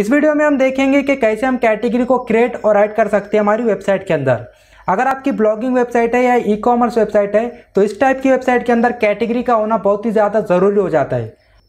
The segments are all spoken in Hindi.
इस वीडियो में हम देखेंगे कि कैसे हम कैटेगरी को क्रिएट और ऐड कर सकते हैं हमारी वेबसाइट के अंदर अगर आपकी ब्लॉगिंग वेबसाइट है या ई कॉमर्स वेबसाइट है तो इस टाइप की वेबसाइट के अंदर कैटेगरी का होना बहुत ही ज़्यादा ज़रूरी हो जाता है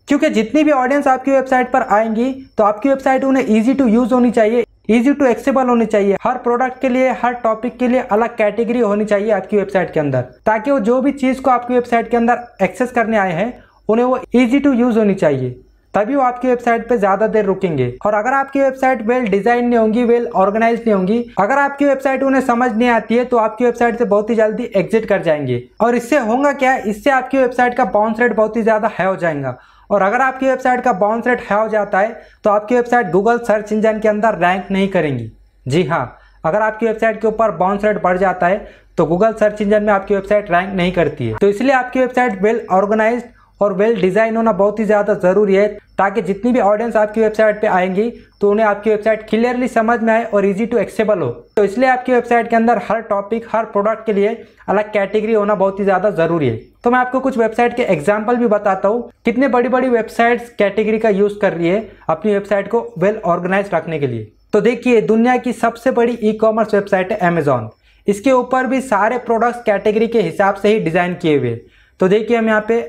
क्योंकि जितनी भी ऑडियंस आपकी वेबसाइट पर आएंगी तो आपकी वेबसाइट उन्हें ईजी टू यूज़ होनी चाहिए ईजी टू एक्सेबल होनी चाहिए हर प्रोडक्ट के लिए हर टॉपिक के लिए अलग कैटेगरी होनी चाहिए आपकी वेबसाइट के अंदर ताकि वो जो भी चीज़ को आपकी वेबसाइट के अंदर एक्सेस करने आए हैं उन्हें वो ईजी टू यूज़ होनी चाहिए तभी वो आपकी वेबसाइट पे ज्यादा देर रुकेंगे और अगर आपकी वेबसाइट वेल डिजाइन नहीं होंगी वेल ऑर्गेनाइज नहीं होंगी अगर आपकी वेबसाइट उन्हें समझ नहीं आती है तो आपकी वेबसाइट से बहुत ही जल्दी एग्जिट कर जाएंगे और इससे होगा क्या इससे आपकी वेबसाइट का बाउंस रेट बहुत ही ज्यादा हाई हो जाएगा और अगर आपकी वेबसाइट का बाउंस रेट हाई हो जाता है तो आपकी वेबसाइट गूगल सर्च इंजन के अंदर रैंक नहीं करेंगी जी हाँ अगर आपकी वेबसाइट के ऊपर बाउंस रेट बढ़ जाता है तो गूगल सर्च इंजन में आपकी वेबसाइट रैंक नहीं करती है तो इसलिए आपकी वेबसाइट वेल ऑर्गेनाइज्ड और वेल डिज़ाइन होना बहुत ही ज़्यादा ज़रूरी है ताकि जितनी भी ऑडियंस आपकी वेबसाइट पे आएंगी तो उन्हें आपकी वेबसाइट क्लियरली समझ में आए और इजी टू एक्सेबल हो तो इसलिए आपकी वेबसाइट के अंदर हर टॉपिक हर प्रोडक्ट के लिए अलग कैटेगरी होना बहुत ही ज़्यादा ज़रूरी है तो मैं आपको कुछ वेबसाइट के एग्जाम्पल भी बताता हूँ कितने बड़ी बड़ी वेबसाइट कैटेगरी का यूज़ कर रही है अपनी वेबसाइट को वेल ऑर्गेनाइज रखने के लिए तो देखिए दुनिया की सबसे बड़ी ई कॉमर्स वेबसाइट है अमेजोन इसके ऊपर भी सारे प्रोडक्ट्स कैटेगरी के हिसाब से ही डिज़ाइन किए हुए तो देखिए हम यहाँ पे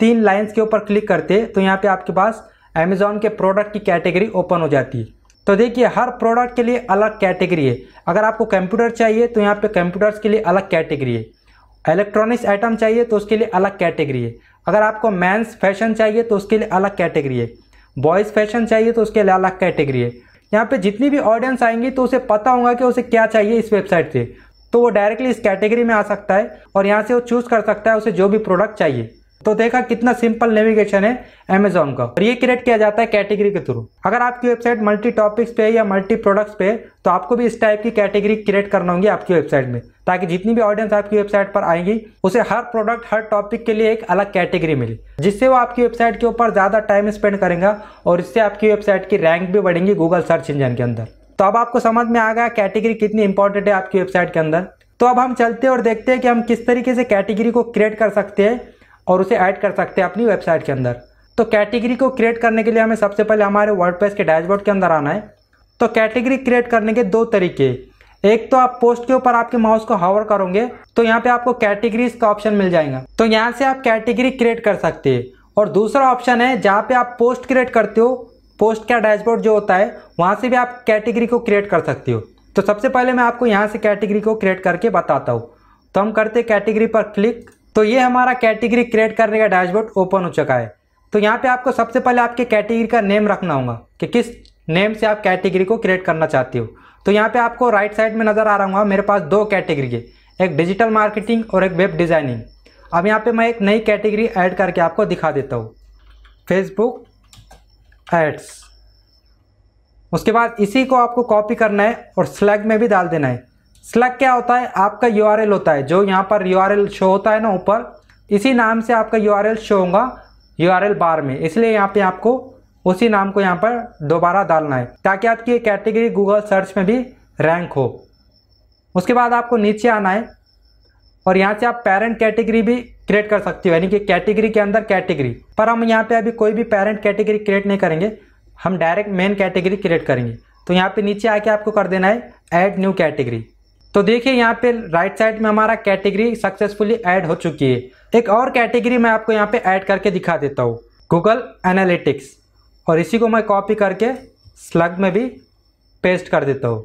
तीन लाइन्स के ऊपर क्लिक करते तो यहाँ पे आपके पास अमेजोन के प्रोडक्ट की कैटेगरी ओपन हो जाती है तो देखिए हर प्रोडक्ट के लिए अलग कैटेगरी है अगर आपको कंप्यूटर चाहिए तो यहाँ पे कंप्यूटर्स के लिए अलग कैटेगरी है इलेक्ट्रॉनिक्स आइटम चाहिए तो उसके लिए अलग कैटेगरी है अगर आपको मैंस फैशन चाहिए तो उसके लिए अलग कैटेगरी है बॉयज़ फैशन चाहिए तो उसके लिए अलग कैटेगरी है यहाँ पे जितनी भी ऑडियंस आएंगी तो उसे पता होगा कि उसे क्या चाहिए इस वेबसाइट से तो वो डायरेक्टली इस कैटेगरी में आ सकता है और यहाँ से वो चूज़ कर सकता है उसे जो भी प्रोडक्ट चाहिए तो देखा कितना सिंपल नेविगेशन है अमेजोन का और ये क्रिएट किया जाता है कैटेगरी के थ्रू अगर आपकी वेबसाइट मल्टी टॉपिक्स पे या मल्टी प्रोडक्ट्स पे तो आपको भी इस टाइप की कैटेगरी क्रिएट करना होगी आपकी वेबसाइट में ताकि जितनी भी ऑडियंस आपकी वेबसाइट पर आएंगी उसे हर प्रोडक्ट हर टॉपिक के लिए एक अलग कैटेगरी मिली जिससे वो आपकी वेबसाइट के ऊपर ज़्यादा टाइम स्पेंड करेंगे और इससे आपकी वेबसाइट की रैंक भी बढ़ेंगी गूगल सर्च इंजन के अंदर तो अब आपको समझ में आ गया कैटेगरी कितनी इंपॉर्टेंट है आपकी वेबसाइट के अंदर तो अब हम चलते और देखते हैं कि हम किस तरीके से कैटेगरी को क्रिएट कर सकते हैं और उसे ऐड कर सकते हैं अपनी वेबसाइट के अंदर तो कैटेगरी को क्रिएट करने के लिए हमें सबसे पहले हमारे वर्ड के डैशबोर्ड के अंदर आना है तो कैटेगरी क्रिएट करने के दो तरीके एक तो आप पोस्ट के ऊपर आपके माउस को हावर करोगे तो यहाँ पे आपको कैटेगरीज का ऑप्शन मिल जाएगा तो यहाँ से आप कैटेगरी क्रिएट कर सकते हैं और दूसरा ऑप्शन है जहाँ पे आप पोस्ट क्रिएट करते हो पोस्ट का डैशबोर्ड जो होता है वहाँ से भी आप कैटेगरी को क्रिएट कर सकते हो तो सबसे पहले मैं आपको यहाँ से कैटेगरी को क्रिएट करके बताता हूँ तो हम करते कैटेगरी पर क्लिक तो ये हमारा कैटेगरी क्रिएट करने का डैशबोर्ड ओपन हो चुका है तो यहाँ पे आपको सबसे पहले आपके कैटेगरी का नेम रखना होगा कि किस नेम से आप कैटेगरी को क्रिएट करना चाहते हो तो यहाँ पे आपको राइट साइड में नज़र आ रहा होगा मेरे पास दो कैटेगरी है एक डिजिटल मार्केटिंग और एक वेब डिज़ाइनिंग अब यहाँ पे मैं एक नई कैटेगरी ऐड करके आपको दिखा देता हूँ फेसबुक एड्स उसके बाद इसी को आपको कॉपी करना है और स्लैग में भी डाल देना है स्लग क्या होता है आपका यू होता है जो यहाँ पर यू शो होता है ना ऊपर इसी नाम से आपका यू शो होगा यू बार में इसलिए यहाँ पे आपको उसी नाम को यहाँ पर दोबारा डालना है ताकि आपकी ये कैटेगरी गूगल सर्च में भी रैंक हो उसके बाद आपको नीचे आना है और यहाँ से आप पेरेंट कैटेगरी भी क्रिएट कर सकते हो यानी कि कैटेगरी के अंदर कैटेगरी पर हम यहाँ पे अभी कोई भी पेरेंट कैटेगरी क्रिएट नहीं करेंगे हम डायरेक्ट मेन कैटेगरी क्रिएट करेंगे तो यहाँ पे नीचे आके आपको कर देना है ऐड न्यू कैटेगरी तो देखिए यहाँ पे राइट साइड में हमारा कैटेगरी सक्सेसफुली ऐड हो चुकी है एक और कैटेगरी मैं आपको यहाँ पे ऐड करके दिखा देता हूँ गूगल एनालिटिक्स और इसी को मैं कॉपी करके स्लग में भी पेस्ट कर देता हूँ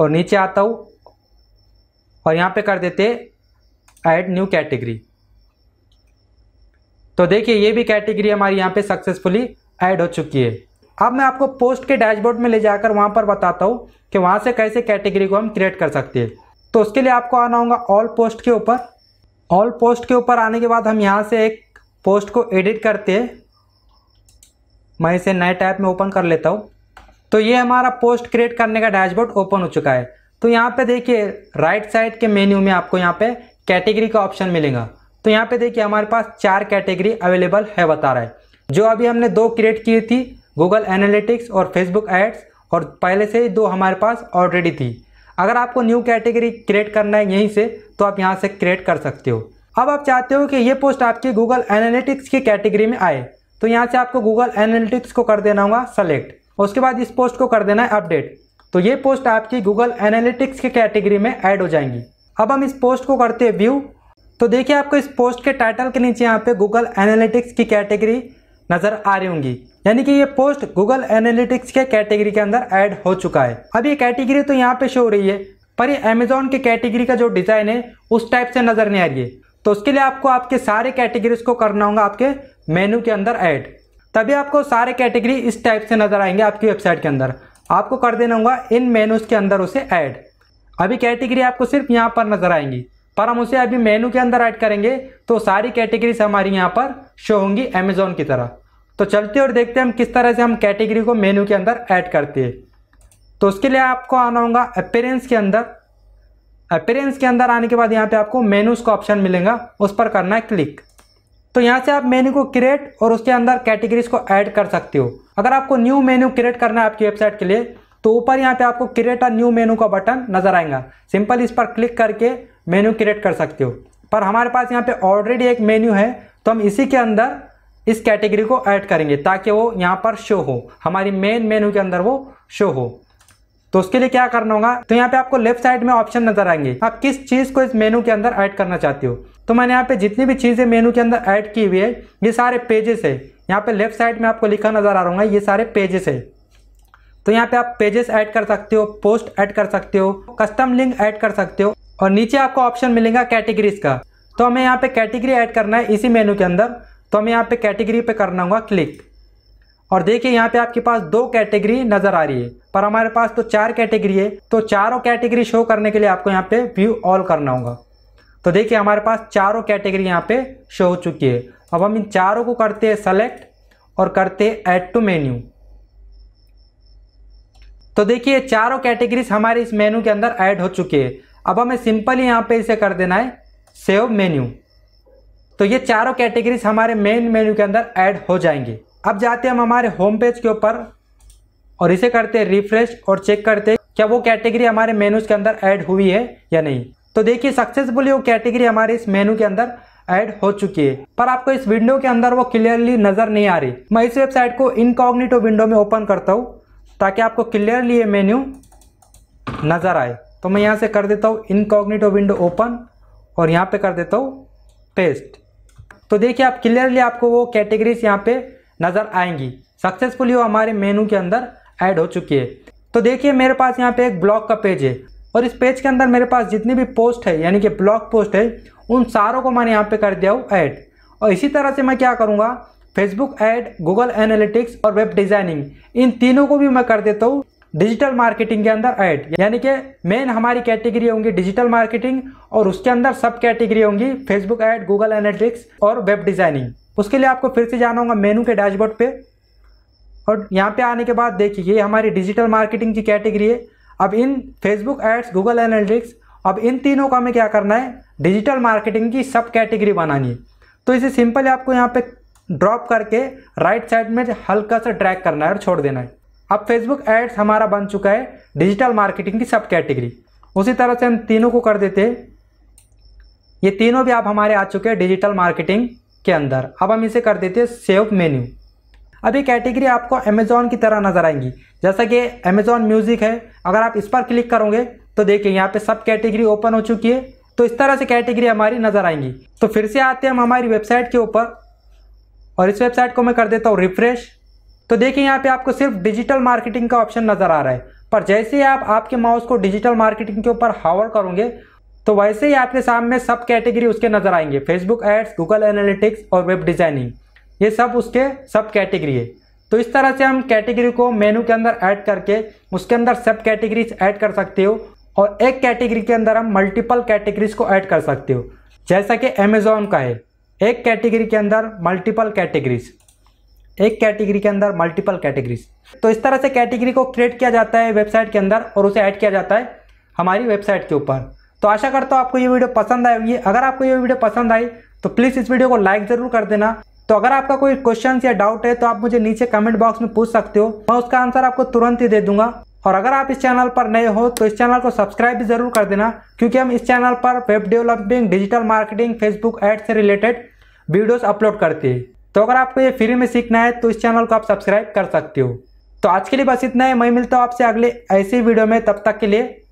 और नीचे आता हूँ और यहाँ पे कर देते ऐड न्यू कैटेगरी तो देखिए ये भी कैटेगरी हमारी यहाँ पे सक्सेसफुली ऐड हो चुकी है अब मैं आपको पोस्ट के डैशबोर्ड में ले जाकर वहाँ पर बताता हूँ कि वहाँ से कैसे कैटेगरी को हम क्रिएट कर सकते हैं तो उसके लिए आपको आना होगा ऑल पोस्ट के ऊपर ऑल पोस्ट के ऊपर आने के बाद हम यहाँ से एक पोस्ट को एडिट करते हैं मैं इसे नए टैब में ओपन कर लेता हूँ तो ये हमारा पोस्ट क्रिएट करने का डैशबोर्ड ओपन हो चुका है तो यहाँ पे देखिए राइट साइड के मेन्यू में आपको यहाँ पे कैटेगरी का ऑप्शन मिलेगा तो यहाँ पे देखिए हमारे पास चार कैटेगरी अवेलेबल है बता रहा है जो अभी हमने दो क्रिएट की थी गूगल एनालिटिक्स और फेसबुक एड्स और पहले से ही दो हमारे पास ऑलरेडी थी अगर आपको न्यू कैटेगरी क्रिएट करना है यहीं से तो आप यहाँ से क्रिएट कर सकते हो अब आप चाहते हो कि ये पोस्ट आपकी गूगल एनालिटिक्स की कैटेगरी में आए तो यहाँ से आपको गूगल एनालिटिक्स को कर देना होगा सेलेक्ट उसके बाद इस पोस्ट को कर देना है अपडेट तो ये पोस्ट आपकी गूगल एनालिटिक्स की कैटेगरी में ऐड हो जाएंगी अब हम इस पोस्ट को करते हैं व्यू तो देखिए आपको इस पोस्ट के टाइटल के नीचे यहाँ पे गूगल एनालिटिक्स की कैटेगरी नजर आ रही होंगी यानी कि ये पोस्ट गूगल एनालिटिक्स के कैटेगरी के अंदर ऐड हो चुका है अब ये कैटेगरी तो यहाँ पे शो हो रही है पर ये अमेजोन के कैटेगरी का जो डिज़ाइन है उस टाइप से नज़र नहीं आ रही है तो उसके लिए आपको आपके सारे कैटेगरीज को करना होगा आपके मेनू के अंदर ऐड तभी आपको सारे कैटेगरी इस टाइप से नज़र आएंगे आपकी वेबसाइट के अंदर आपको कर देना होगा इन मेनूज के अंदर उसे ऐड अभी कैटेगरी आपको सिर्फ यहाँ पर नज़र आएंगी पर हम उसे अभी मेनू के अंदर ऐड करेंगे तो सारी कैटेगरीज हमारी यहाँ पर शो होंगी अमेजोन की तरह तो चलते और देखते हैं हम किस तरह से हम कैटेगरी को मेनू के अंदर ऐड करते हैं तो उसके लिए आपको आना होगा अपेरेंस के अंदर अपेरेंस के अंदर आने के बाद यहाँ पे आपको मेनूज का ऑप्शन मिलेगा उस पर करना है क्लिक तो यहाँ से आप मेनू को क्रिएट और उसके अंदर कैटेगरीज को ऐड कर सकते हो अगर आपको न्यू मेन्यू क्रिएट करना है आपकी वेबसाइट के लिए तो ऊपर यहाँ पे आपको क्रिएट अ न्यू मेनू का बटन नज़र आएगा सिंपल इस पर क्लिक करके मेन्यू क्रिएट कर सकते हो पर हमारे पास यहाँ पे ऑलरेडी एक मेन्यू है तो हम इसी के अंदर इस कैटेगरी को ऐड करेंगे ताकि वो यहाँ पर शो हो हमारी मेन मेन्यू के अंदर वो शो हो तो उसके लिए क्या करना होगा तो यहाँ पे आपको लेफ्ट साइड में ऑप्शन नजर आएंगे आप किस चीज़ को इस मेनू के अंदर ऐड करना चाहते हो तो मैंने यहाँ पे जितनी भी चीज़ें मेनू के अंदर ऐड की हुई है ये सारे पेजेस है यहाँ पे लेफ्ट साइड में आपको लिखा नजर आ रहा है ये सारे पेजेस है तो यहाँ पे आप पेजेस ऐड कर सकते हो पोस्ट ऐड कर सकते हो कस्टम लिंक ऐड कर सकते हो और नीचे आपको ऑप्शन मिलेगा कैटेगरीज का तो हमें यहाँ पे कैटेगरी ऐड करना है इसी मेनू के अंदर तो हमें यहाँ पे कैटेगरी पे करना होगा क्लिक और देखिए यहाँ पे आपके पास दो कैटेगरी नज़र आ रही है पर हमारे पास तो चार कैटेगरी है तो चारों कैटेगरी शो करने के लिए आपको यहाँ पे व्यू ऑल करना होगा तो देखिए हमारे पास चारों कैटेगरी यहाँ पे शो हो चुकी है अब हम इन चारों को करते हैं सेलेक्ट और करते हैं ऐड टू मेन्यू तो देखिए चारों कैटेगरीज हमारे इस मेन्यू के अंदर ऐड हो चुकी है अब हमें सिंपली यहाँ पे इसे कर देना है सेव मेन्यू तो ये चारों कैटेगरीज हमारे मेन मेन्यू के अंदर ऐड हो जाएंगे अब जाते हैं हम हमारे होम पेज के ऊपर और इसे करते हैं रिफ्रेश और चेक करते हैं क्या वो कैटेगरी हमारे मेनूज के अंदर ऐड हुई है या नहीं तो देखिए सक्सेसफुली वो कैटेगरी हमारे इस मेन्यू के अंदर ऐड हो चुकी है पर आपको इस विंडो के अंदर वो क्लियरली नजर नहीं आ रही मैं इस वेबसाइट को इनकॉग्निटो विंडो में ओपन करता हूँ ताकि आपको क्लियरली ये मेन्यू नज़र आए तो मैं यहाँ से कर देता हूँ इनकॉग्निटो विंडो ओपन और यहाँ पे कर देता हूँ पेस्ट तो देखिए आप क्लियरली आपको वो कैटेगरीज यहाँ पे नज़र आएंगी सक्सेसफुली वो हमारे मेनू के अंदर ऐड हो चुकी है तो देखिए मेरे पास यहाँ पे एक ब्लॉग का पेज है और इस पेज के अंदर मेरे पास जितनी भी पोस्ट है यानी कि ब्लॉग पोस्ट है उन सारों को मैंने यहाँ पे कर दिया हूँ ऐड और इसी तरह से मैं क्या करूँगा फेसबुक एड गूगल एनालिटिक्स और वेब डिज़ाइनिंग इन तीनों को भी मैं कर देता हूँ डिजिटल मार्केटिंग के अंदर ऐड यानी कि मेन हमारी कैटेगरी होंगी डिजिटल मार्केटिंग और उसके अंदर सब कैटेगरी होंगी फेसबुक ऐड गूगल एनालिटिक्स और वेब डिज़ाइनिंग उसके लिए आपको फिर से जाना होगा मेनू के डैशबोर्ड पे और यहाँ पे आने के बाद देखिए ये हमारी डिजिटल मार्केटिंग की कैटेगरी है अब इन फेसबुक एड्स गूगल एनालिटिक्स अब इन तीनों का हमें क्या करना है डिजिटल मार्केटिंग की सब कैटेगरी बनानी है तो इसे सिंपल आपको यहाँ पे ड्रॉप करके राइट साइड में हल्का सा ड्रैग करना है और छोड़ देना है अब फेसबुक एड्स हमारा बन चुका है डिजिटल मार्केटिंग की सब कैटेगरी उसी तरह से हम तीनों को कर देते हैं ये तीनों भी आप हमारे आ चुके हैं डिजिटल मार्केटिंग के अंदर अब हम इसे कर देते हैं सेव मेन्यू अब ये कैटेगरी आपको अमेजोन की तरह नज़र आएंगी जैसा कि अमेजोन म्यूज़िक है अगर आप इस पर क्लिक करोगे तो देखिए यहाँ पे सब कैटेगरी ओपन हो चुकी है तो इस तरह से कैटेगरी हमारी नज़र आएंगी तो फिर से आते हैं हम हमारी वेबसाइट के ऊपर और इस वेबसाइट को मैं कर देता हूँ रिफ्रेश तो देखिए यहाँ पे आपको सिर्फ डिजिटल मार्केटिंग का ऑप्शन नज़र आ रहा है पर जैसे ही आप आपके माउस को डिजिटल मार्केटिंग के ऊपर हावर करोगे तो वैसे ही आपके सामने सब कैटेगरी उसके नज़र आएंगे फेसबुक एड्स गूगल एनालिटिक्स और वेब डिज़ाइनिंग ये सब उसके सब कैटेगरी है तो इस तरह से हम कैटेगरी को मेनू के अंदर ऐड करके उसके अंदर सब कैटेगरीज ऐड कर सकते हो और एक कैटेगरी के अंदर हम मल्टीपल कैटेगरीज को ऐड कर सकते हो जैसा कि अमेजोन का है एक कैटेगरी के अंदर मल्टीपल कैटेगरीज एक कैटेगरी के अंदर मल्टीपल कैटेगरीज तो इस तरह से कैटेगरी को क्रिएट किया जाता है वेबसाइट के अंदर और उसे ऐड किया जाता है हमारी वेबसाइट के ऊपर तो आशा करता हूँ आपको ये वीडियो पसंद आई होगी अगर आपको ये वीडियो पसंद आई तो प्लीज़ इस वीडियो को लाइक ज़रूर कर देना तो अगर आपका कोई क्वेश्चन या डाउट है तो आप मुझे नीचे कमेंट बॉक्स में पूछ सकते हो मैं उसका आंसर आपको तुरंत ही दे दूंगा और अगर आप इस चैनल पर नए हो तो इस चैनल को सब्सक्राइब भी जरूर कर देना क्योंकि हम इस चैनल पर web developing digital marketing Facebook ad से रिलेटेड वीडियोस अपलोड करते हैं तो अगर आपको ये फ्री में सीखना है तो इस चैनल को आप सब्सक्राइब कर सकते हो तो आज के लिए बस इतना है मैं मिलता हूँ आपसे अगले ऐसे वीडियो में तब तक के लिए